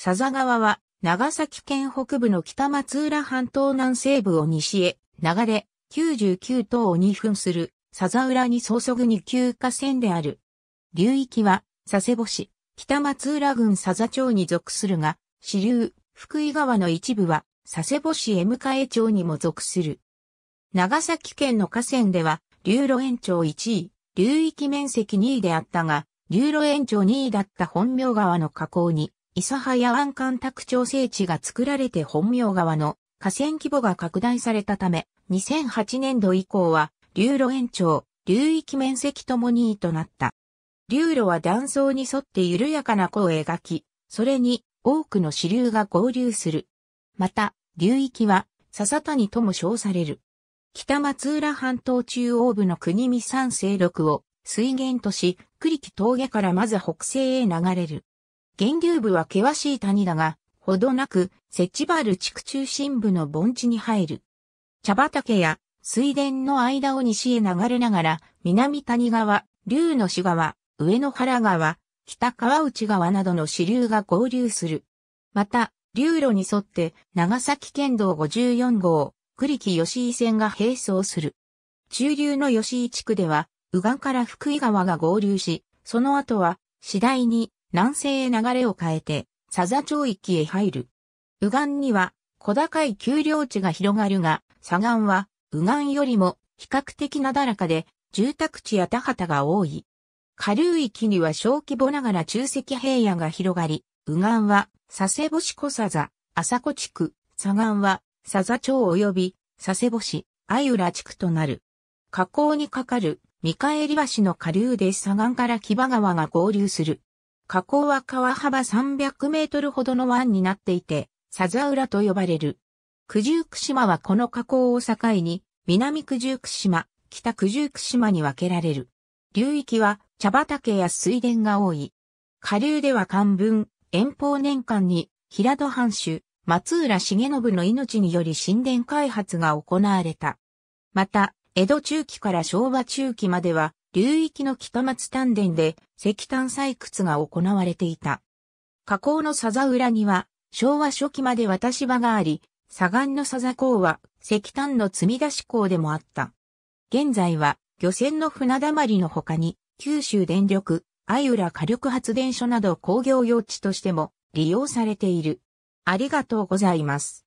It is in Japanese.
佐笹川は、長崎県北部の北松浦半島南西部を西へ、流れ、99島を2分する、佐笹浦に注ぐに級河川である。流域は、佐世保市、北松浦郡佐々町に属するが、支流、福井川の一部は、佐世保市江迎町にも属する。長崎県の河川では、流路延長1位、流域面積2位であったが、流路延長2位だった本名川の河口に、諫早湾干拓調整地が作られて本名川の河川規模が拡大されたため、2008年度以降は、流路延長、流域面積とも2位となった。流路は断層に沿って緩やかな弧を描き、それに多くの支流が合流する。また、流域は笹谷とも称される。北松浦半島中央部の国見山西麓を水源とし、栗木峠からまず北西へ流れる。源流部は険しい谷だが、ほどなく、セチバル地区中心部の盆地に入る。茶畑や水田の間を西へ流れながら、南谷川、竜の志川、上野原川、北川内川などの支流が合流する。また、流路に沿って長崎県道54号、栗木吉井線が並走する。中流の吉井地区では、右岸から福井川が合流し、その後は次第に南西へ流れを変えて、佐々町域へ入る。右岸には小高い丘陵地が広がるが、左岸は右岸よりも比較的なだらかで、住宅地や田畑が多い。下流域には小規模ながら中石平野が広がり、右岸は佐世保市小佐々、麻子地区、左岸は佐々町及び佐世保市、相浦地区となる。河口にかかる三返り橋の下流で左岸から木場川が合流する。河口は川幅300メートルほどの湾になっていて、サザウラと呼ばれる。九十九島はこの河口を境に、南九十九島、北九十九島に分けられる。流域は茶畑や水田が多い。下流では漢文、遠方年間に平戸藩主、松浦重信の命により神殿開発が行われた。また、江戸中期から昭和中期までは、流域の北松丹田で石炭採掘が行われていた。河口の佐々浦には昭和初期まで渡し場があり、左岸の佐々港は石炭の積み出し港でもあった。現在は漁船の船溜まりの他に九州電力、相浦火力発電所など工業用地としても利用されている。ありがとうございます。